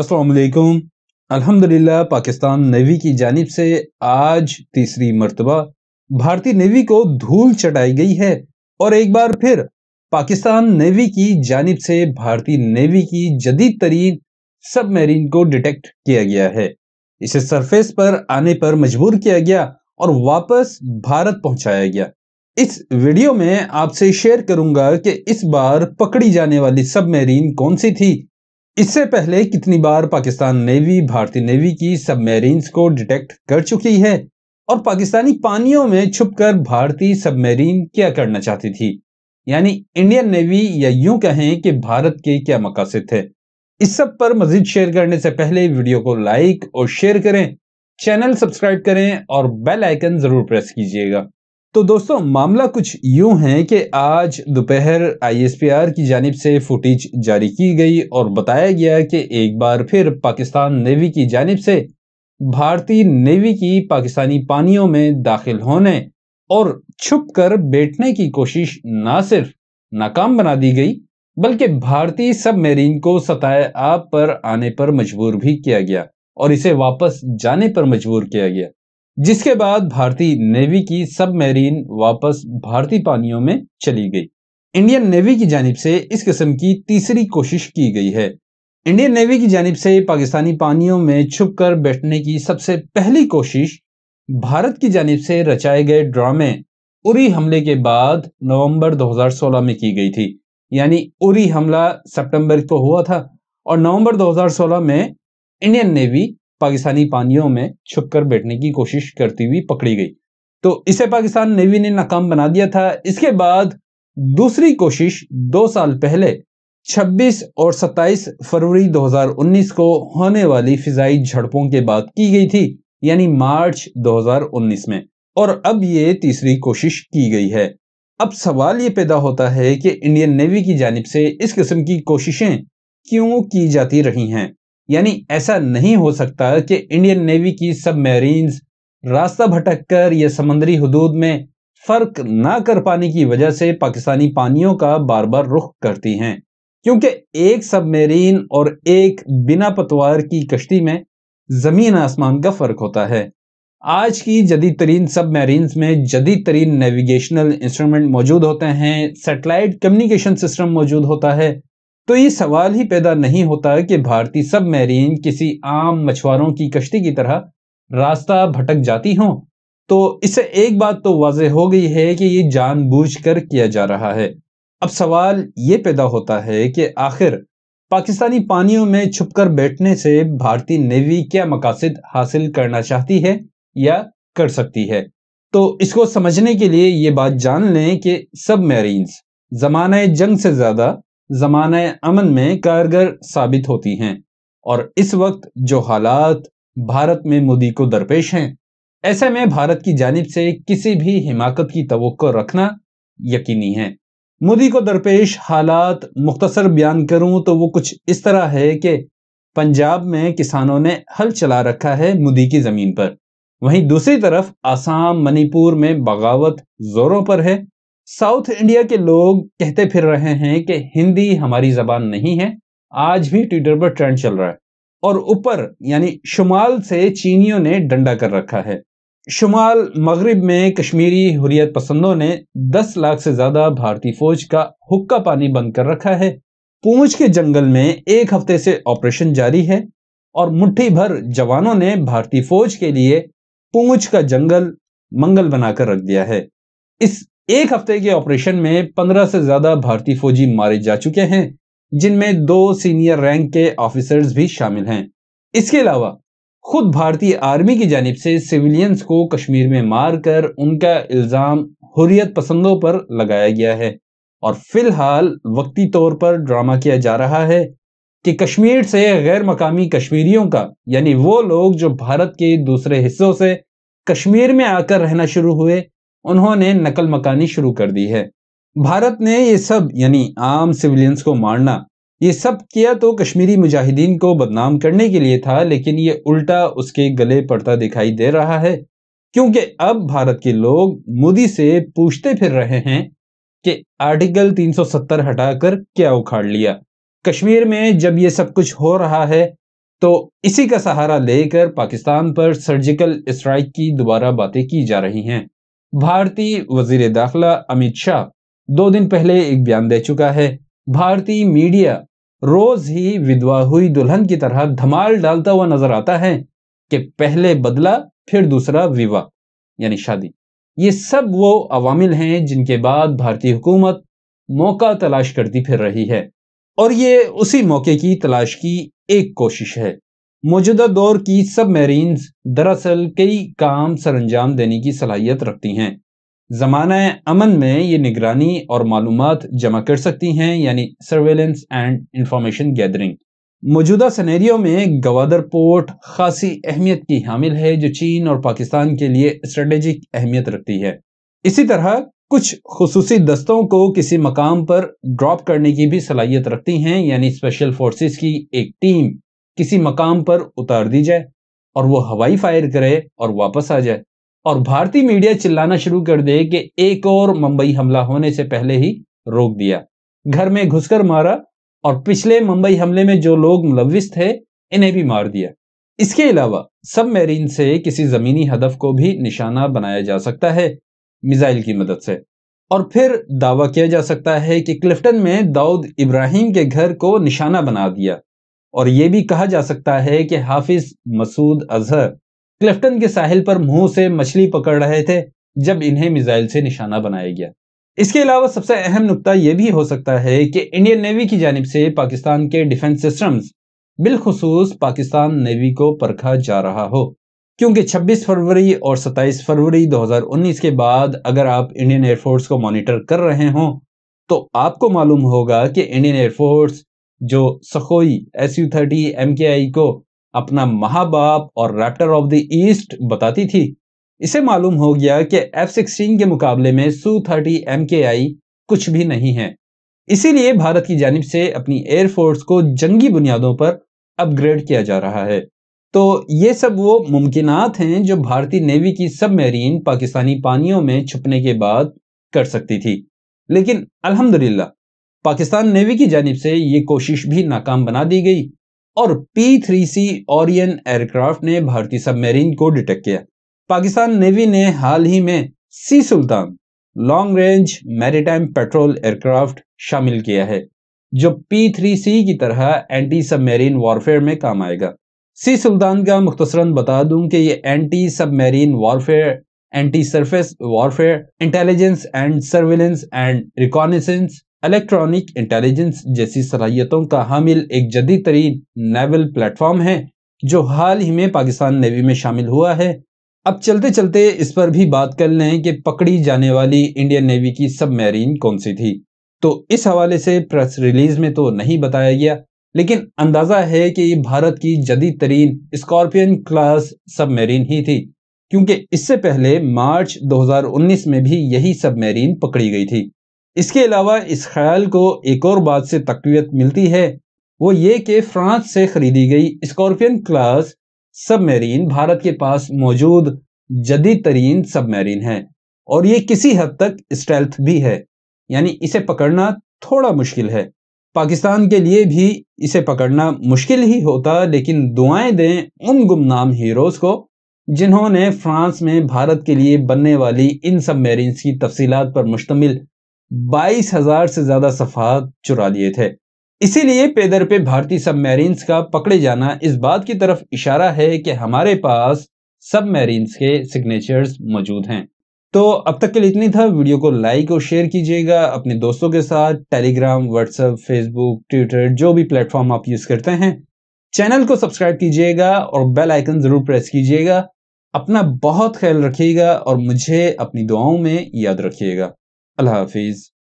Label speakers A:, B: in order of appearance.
A: असलकुम अल्हम्दुलिल्लाह पाकिस्तान नेवी की जानिब से आज तीसरी मरतबा भारतीय नेवी को धूल चटाई गई है और एक बार फिर पाकिस्तान नेवी की जानिब से भारतीय नेवी की जदीद तरीन मेरीन को डिटेक्ट किया गया है इसे सरफेस पर आने पर मजबूर किया गया और वापस भारत पहुंचाया गया इस वीडियो में आपसे शेयर करूंगा कि इस बार पकड़ी जाने वाली सब कौन सी थी इससे पहले कितनी बार पाकिस्तान नेवी भारतीय नेवी की सबमरीन्स को डिटेक्ट कर चुकी है और पाकिस्तानी पानियों में छुपकर भारतीय सबमरीन क्या करना चाहती थी यानी इंडियन नेवी या यूं कहें कि भारत के क्या मकासद थे इस सब पर मजीद शेयर करने से पहले वीडियो को लाइक और शेयर करें चैनल सब्सक्राइब करें और बेल आइकन जरूर प्रेस कीजिएगा तो दोस्तों मामला कुछ यूं है कि आज दोपहर आईएसपीआर की जानब से फुटेज जारी की गई और बताया गया कि एक बार फिर पाकिस्तान नेवी की जानब से भारतीय नेवी की पाकिस्तानी पानियों में दाखिल होने और छुप कर बैठने की कोशिश न सिर्फ नाकाम बना दी गई बल्कि भारतीय सबमरीन को सतह आप पर आने पर मजबूर भी किया गया और इसे वापस जाने पर मजबूर किया गया जिसके बाद भारतीय नेवी की सबमरीन वापस भारतीय पानियों में चली गई इंडियन नेवी की जानब से इस किस्म की तीसरी कोशिश की गई है इंडियन नेवी की जानब से पाकिस्तानी पानियों में छुप कर बैठने की सबसे पहली कोशिश भारत की जानब से रचाए गए ड्रामे उरी हमले के बाद नवंबर 2016 में की गई थी यानी उरी हमला सितंबर को हुआ था और नवंबर 2016 में इंडियन नेवी पाकिस्तानी पानियों में छुपकर बैठने की कोशिश करती हुई पकड़ी गई तो इसे पाकिस्तान नेवी ने नाकाम बना दिया था इसके बाद दूसरी कोशिश दो साल पहले 26 और 27 फरवरी 2019 को होने वाली फिजाई झड़पों के बाद की गई थी यानी मार्च 2019 में और अब ये तीसरी कोशिश की गई है अब सवाल ये पैदा होता है कि इंडियन नेवी की जानब से इस किस्म की कोशिशें क्यों की जाती रही हैं यानी ऐसा नहीं हो सकता कि इंडियन नेवी की सबमरीन्स रास्ता भटक कर या समंदरी हदूद में फर्क ना कर पाने की वजह से पाकिस्तानी पानियों का बार बार रुख करती हैं क्योंकि एक मेरीन और एक बिना पतवार की कश्ती में ज़मीन आसमान का फ़र्क होता है आज की जदीद तरीन सबमरीन्स में जदीद तरीन नेविगेशनल इंस्ट्रूमेंट मौजूद होते हैं सेटेलाइट कम्युनिकेशन सिस्टम मौजूद होता है तो ये सवाल ही पैदा नहीं होता कि भारतीय सब मैरीन किसी आम मछुआरों की कश्ती की तरह रास्ता भटक जाती हों तो इससे एक बात तो वाज हो गई है कि ये जानबूझकर किया जा रहा है अब सवाल ये पैदा होता है कि आखिर पाकिस्तानी पानियों में छुपकर बैठने से भारतीय नेवी क्या मकासद हासिल करना चाहती है या कर सकती है तो इसको समझने के लिए ये बात जान लें कि सब मैरीन्स जमाने जंग से ज़्यादा जमान अमन में कारगर साबित होती हैं और इस वक्त जो हालात भारत में मोदी को दरपेश हैं ऐसे में भारत की जानब से किसी भी हिमाकत की तो रखना यकीनी है मोदी को दरपेश हालात मुख्तसर बयान करूं तो वो कुछ इस तरह है कि पंजाब में किसानों ने हल चला रखा है मोदी की जमीन पर वहीं दूसरी तरफ आसाम मणिपुर में बगावत जोरों पर है साउथ इंडिया के लोग कहते फिर रहे हैं कि हिंदी हमारी जबान नहीं है आज भी ट्विटर पर ट्रेंड चल रहा है और ऊपर यानी शुमाल से चीनियों ने डंडा कर रखा है शुमाल मगरब में कश्मीरी हुरियत पसंदों ने 10 लाख से ज्यादा भारतीय फौज का हुक्का पानी बंद कर रखा है पूंछ के जंगल में एक हफ्ते से ऑपरेशन जारी है और मुट्ठी भर जवानों ने भारतीय फौज के लिए पूंछ का जंगल मंगल बनाकर रख दिया है इस एक हफ्ते के ऑपरेशन में पंद्रह से ज्यादा भारतीय फौजी मारे जा चुके हैं जिनमें दो सीनियर रैंक के ऑफिसर्स भी शामिल हैं इसके अलावा खुद भारतीय आर्मी की जानब से सिविलियंस को कश्मीर में मारकर उनका इल्ज़ाम हुरियत पसंदों पर लगाया गया है और फिलहाल वक्ती तौर पर ड्रामा किया जा रहा है कि कश्मीर से गैर मकामी कश्मीरियों का यानी वो लोग जो भारत के दूसरे हिस्सों से कश्मीर में आकर रहना शुरू हुए उन्होंने नकल मकानी शुरू कर दी है भारत ने ये सब यानी आम सिविलियंस को मारना ये सब किया तो कश्मीरी मुजाहिदीन को बदनाम करने के लिए था लेकिन ये उल्टा उसके गले पड़ता दिखाई दे रहा है क्योंकि अब भारत के लोग मोदी से पूछते फिर रहे हैं कि आर्टिकल 370 हटाकर क्या उखाड़ लिया कश्मीर में जब ये सब कुछ हो रहा है तो इसी का सहारा लेकर पाकिस्तान पर सर्जिकल स्ट्राइक की दोबारा बातें की जा रही हैं भारतीय वजीर दाखिला अमित शाह दो दिन पहले एक बयान दे चुका है भारतीय मीडिया रोज ही विधवा हुई दुल्हन की तरह धमाल डालता हुआ नजर आता है कि पहले बदला फिर दूसरा विवाह यानी शादी ये सब वो अवामिल हैं जिनके बाद भारतीय हुकूमत मौका तलाश करती फिर रही है और ये उसी मौके की तलाश की एक कोशिश है मौजूदा दौर की सब मेरी दरअसल कई काम सरंजाम देने की सलाहियत रखती हैं जमाना अमन में ये निगरानी और मालूम जमा कर सकती हैं यानी सर्वेलेंस एंड इंफॉर्मेशन गैदरिंग मौजूदा सनेरियो में गवादर पोर्ट खासी अहमियत की हामिल है जो चीन और पाकिस्तान के लिए स्ट्रेटेजिक अहमियत रखती है इसी तरह कुछ खसूसी दस्तों को किसी मकाम पर ड्रॉप करने की भी सलाहियत रखती हैं यानी स्पेशल फोर्सेस की एक टीम किसी मकाम पर उतार दी जाए और वो हवाई फायर करे और वापस आ जाए और भारतीय मीडिया चिल्लाना शुरू कर दे कि एक और मुंबई हमला होने से पहले ही रोक दिया घर में घुसकर मारा और पिछले मुंबई हमले में जो लोग मुलविस थे इन्हें भी मार दिया इसके अलावा सब मेरीन से किसी जमीनी हदफ को भी निशाना बनाया जा सकता है मिसाइल की मदद से और फिर दावा किया जा सकता है कि क्लिफ्टन में दाऊद इब्राहिम के घर को निशाना बना दिया और ये भी कहा जा सकता है कि हाफिज मसूद अजहर क्लिफ्टन के साहिल पर मुंह से मछली पकड़ रहे थे जब इन्हें मिसाइल से निशाना बनाया गया इसके अलावा सबसे अहम नुकता यह भी हो सकता है कि इंडियन नेवी की जानब से पाकिस्तान के डिफेंस सिस्टम्स बिलखसूस पाकिस्तान नेवी को परखा जा रहा हो क्योंकि 26 फरवरी और 27 फरवरी 2019 के बाद अगर आप इंडियन एयरफोर्स को मॉनिटर कर रहे हो तो आपको मालूम होगा कि इंडियन एयरफोर्स जो Sukhoi S U thirty M K I को अपना महाबाप और रैप्टर ऑफ द ईस्ट बताती थी इसे मालूम हो गया कि एफ सिक्सटीन के मुकाबले में सू थर्टी एम के आई कुछ भी नहीं है इसीलिए भारत की जानब से अपनी एयरफोर्स को जंगी बुनियादों पर अपग्रेड किया जा रहा है तो ये सब वो मुमकिन हैं जो भारतीय नेवी की सब मेरीन पाकिस्तानी पानियों में छुपने के बाद कर सकती थी लेकिन अल्हम्दुलिल्लाह पाकिस्तान नेवी की जानब से ये कोशिश भी नाकाम बना दी गई और P three C Orion aircraft ने भारतीय सबमरीन को डिटेक्ट किया पाकिस्तान नेवी ने हाल ही में Sea Sultan long range maritime patrol aircraft शामिल किया है जो पी थ्री सी की तरह एंटी सबमरीन वॉरफेयर में काम आएगा सी सुल्तान का मुख्तसरन बता दूं कि ये anti submarine warfare anti surface warfare intelligence and surveillance and reconnaissance electronic intelligence जैसी सलाहियतों का हामिल एक जदी तरीन नेवल प्लेटफॉर्म है जो हाल ही में पाकिस्तान नेवी में शामिल हुआ है अब चलते चलते इस पर भी बात कर लें कि पकड़ी जाने वाली इंडियन नेवी की मेरीन कौन सी थी तो इस हवाले से प्रेस रिलीज में तो नहीं बताया गया लेकिन अंदाजा है कि ये भारत की जदी तरीन स्कॉर्पियन क्लास मेरीन ही थी क्योंकि इससे पहले मार्च 2019 में भी यही मेरीन पकड़ी गई थी इसके अलावा इस ख्याल को एक और बात से तकवीत मिलती है वो ये कि फ्रांस से खरीदी गई स्कॉर्पियन क्लास सबमरीन भारत के पास मौजूद जदीद तरीन सबमरीन है और ये किसी हद तक स्टेल्थ भी है यानी इसे पकड़ना थोड़ा मुश्किल है पाकिस्तान के लिए भी इसे पकड़ना मुश्किल ही होता लेकिन दुआएं दें उन गुमनाम हीरोज़ को जिन्होंने फ्रांस में भारत के लिए बनने वाली इन सब की तफसीत पर मुश्तमिल बाईस हजार से ज्यादा सफात चुरा लिए थे इसीलिए पेदर पे भारतीय सब का पकड़े जाना इस बात की तरफ इशारा है कि हमारे पास सब के सिग्नेचर्स मौजूद हैं तो अब तक के लिए इतनी था वीडियो को लाइक और शेयर कीजिएगा अपने दोस्तों के साथ टेलीग्राम व्हाट्सएप फेसबुक ट्विटर जो भी प्लेटफॉर्म आप यूज करते हैं चैनल को सब्सक्राइब कीजिएगा और बेल आइकन जरूर प्रेस कीजिएगा अपना बहुत ख्याल रखिएगा और मुझे अपनी दुआओं में याद रखिएगा الحافز